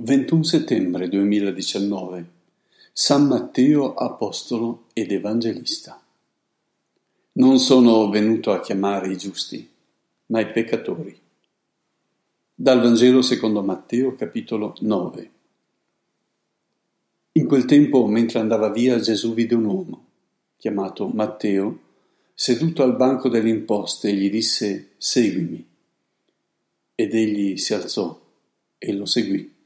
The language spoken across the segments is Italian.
21 settembre 2019 San Matteo Apostolo ed Evangelista Non sono venuto a chiamare i giusti, ma i peccatori. Dal Vangelo secondo Matteo capitolo 9 In quel tempo, mentre andava via, Gesù vide un uomo, chiamato Matteo, seduto al banco delle imposte e gli disse Seguimi. Ed egli si alzò e lo seguì.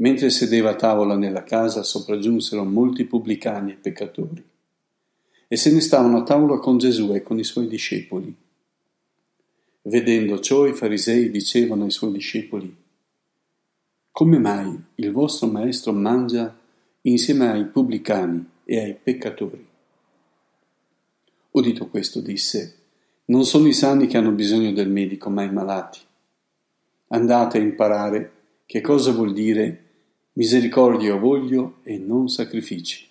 Mentre sedeva a tavola nella casa sopraggiunsero molti pubblicani e peccatori e se ne stavano a tavola con Gesù e con i suoi discepoli. Vedendo ciò i farisei dicevano ai suoi discepoli, Come mai il vostro maestro mangia insieme ai pubblicani e ai peccatori? Udito questo disse, Non sono i sani che hanno bisogno del medico, ma i malati. Andate a imparare che cosa vuol dire Misericordia voglio e non sacrifici.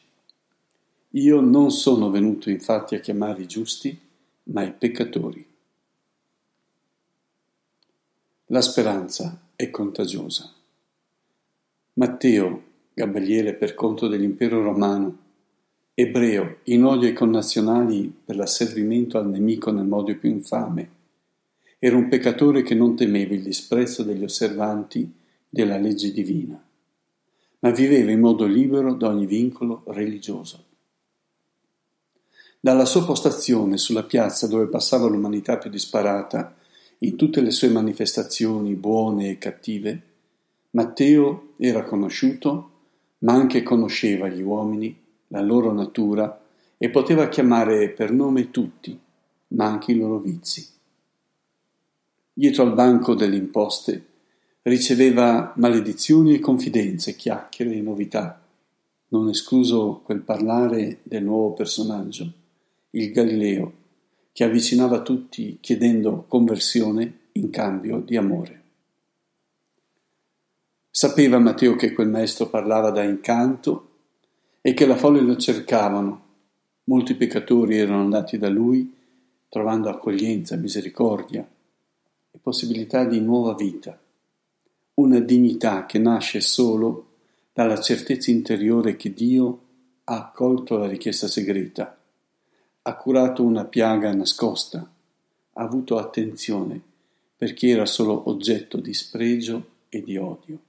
Io non sono venuto infatti a chiamare i giusti, ma i peccatori. La speranza è contagiosa. Matteo, gabelliere per conto dell'impero romano, ebreo in odio ai connazionali per l'asservimento al nemico nel modo più infame, era un peccatore che non temeva il disprezzo degli osservanti della legge divina ma viveva in modo libero da ogni vincolo religioso. Dalla sua postazione sulla piazza dove passava l'umanità più disparata, in tutte le sue manifestazioni buone e cattive, Matteo era conosciuto, ma anche conosceva gli uomini, la loro natura e poteva chiamare per nome tutti, ma anche i loro vizi. Dietro al banco delle imposte riceveva maledizioni e confidenze, chiacchiere e novità, non escluso quel parlare del nuovo personaggio, il Galileo, che avvicinava tutti chiedendo conversione in cambio di amore. Sapeva Matteo che quel maestro parlava da incanto e che la folla lo cercavano. Molti peccatori erano andati da lui trovando accoglienza, misericordia e possibilità di nuova vita una dignità che nasce solo dalla certezza interiore che Dio ha accolto la richiesta segreta, ha curato una piaga nascosta, ha avuto attenzione per chi era solo oggetto di spregio e di odio.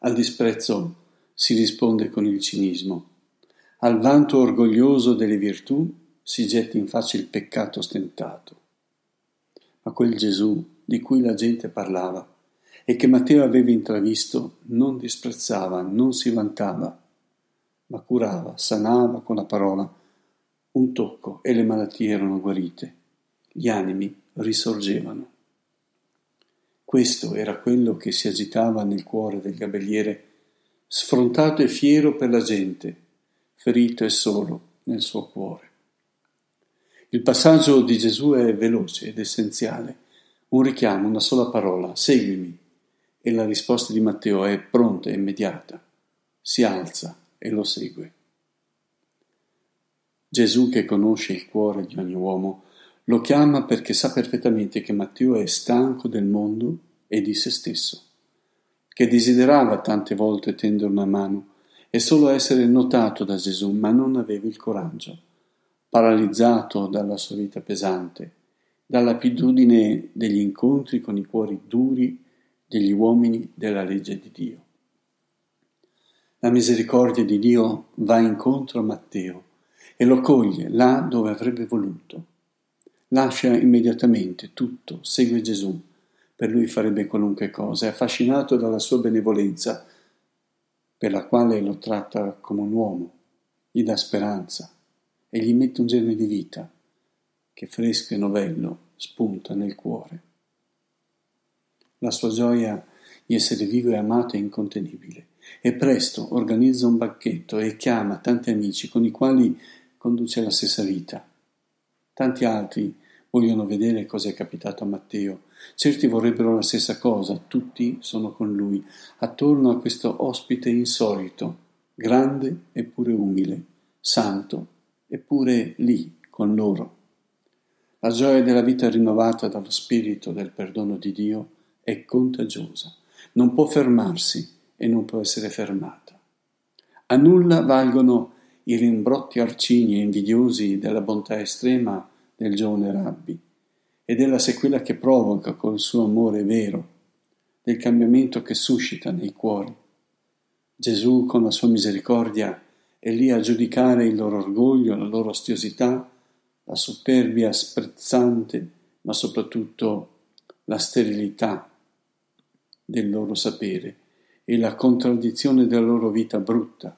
Al disprezzo si risponde con il cinismo, al vanto orgoglioso delle virtù si getta in faccia il peccato stentato. Ma quel Gesù di cui la gente parlava e che Matteo aveva intravisto, non disprezzava, non si vantava, ma curava, sanava con la parola. Un tocco e le malattie erano guarite, gli animi risorgevano. Questo era quello che si agitava nel cuore del gabelliere, sfrontato e fiero per la gente, ferito e solo nel suo cuore. Il passaggio di Gesù è veloce ed essenziale, un richiamo, una sola parola, seguimi, e la risposta di Matteo è pronta e immediata. Si alza e lo segue. Gesù che conosce il cuore di ogni uomo lo chiama perché sa perfettamente che Matteo è stanco del mondo e di se stesso, che desiderava tante volte tendere una mano e solo essere notato da Gesù, ma non aveva il coraggio, paralizzato dalla sua vita pesante, dall'abitudine degli incontri con i cuori duri degli uomini della legge di Dio. La misericordia di Dio va incontro a Matteo e lo coglie là dove avrebbe voluto. Lascia immediatamente tutto, segue Gesù. Per lui farebbe qualunque cosa, è affascinato dalla sua benevolenza, per la quale lo tratta come un uomo, gli dà speranza e gli mette un germe di vita che fresco e novello spunta nel cuore. La sua gioia di essere vivo e amato è incontenibile. E presto organizza un banchetto e chiama tanti amici con i quali conduce la stessa vita. Tanti altri vogliono vedere cosa è capitato a Matteo. Certi vorrebbero la stessa cosa, tutti sono con lui, attorno a questo ospite insolito, grande eppure umile, santo eppure lì con loro. La gioia della vita rinnovata dallo Spirito del perdono di Dio è contagiosa, non può fermarsi e non può essere fermata. A nulla valgono i rimbrotti arcigni e invidiosi della bontà estrema del giovane Rabbi e della sequela che provoca col suo amore vero, del cambiamento che suscita nei cuori. Gesù, con la sua misericordia, è lì a giudicare il loro orgoglio, la loro ostiosità, la superbia sprezzante, ma soprattutto la sterilità del loro sapere e la contraddizione della loro vita brutta,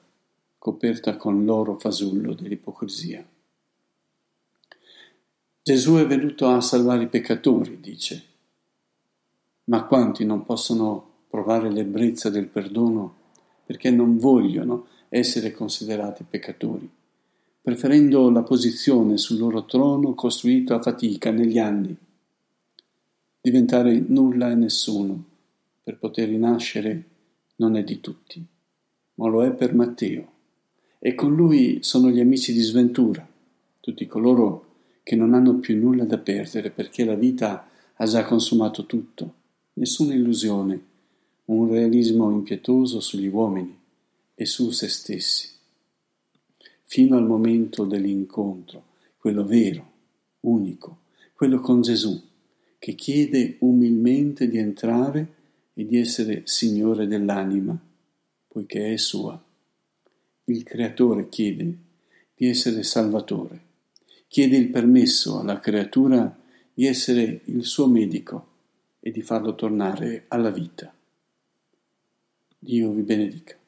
coperta con l'oro fasullo dell'ipocrisia. Gesù è venuto a salvare i peccatori, dice, ma quanti non possono provare l'ebbrezza del perdono perché non vogliono essere considerati peccatori, preferendo la posizione sul loro trono costruito a fatica negli anni, diventare nulla e nessuno per poter rinascere non è di tutti, ma lo è per Matteo. E con lui sono gli amici di sventura, tutti coloro che non hanno più nulla da perdere perché la vita ha già consumato tutto, nessuna illusione, un realismo impietoso sugli uomini e su se stessi, fino al momento dell'incontro, quello vero, unico, quello con Gesù, che chiede umilmente di entrare e di essere Signore dell'anima, poiché è sua. Il Creatore chiede di essere Salvatore, chiede il permesso alla creatura di essere il suo medico e di farlo tornare alla vita. Dio vi benedica.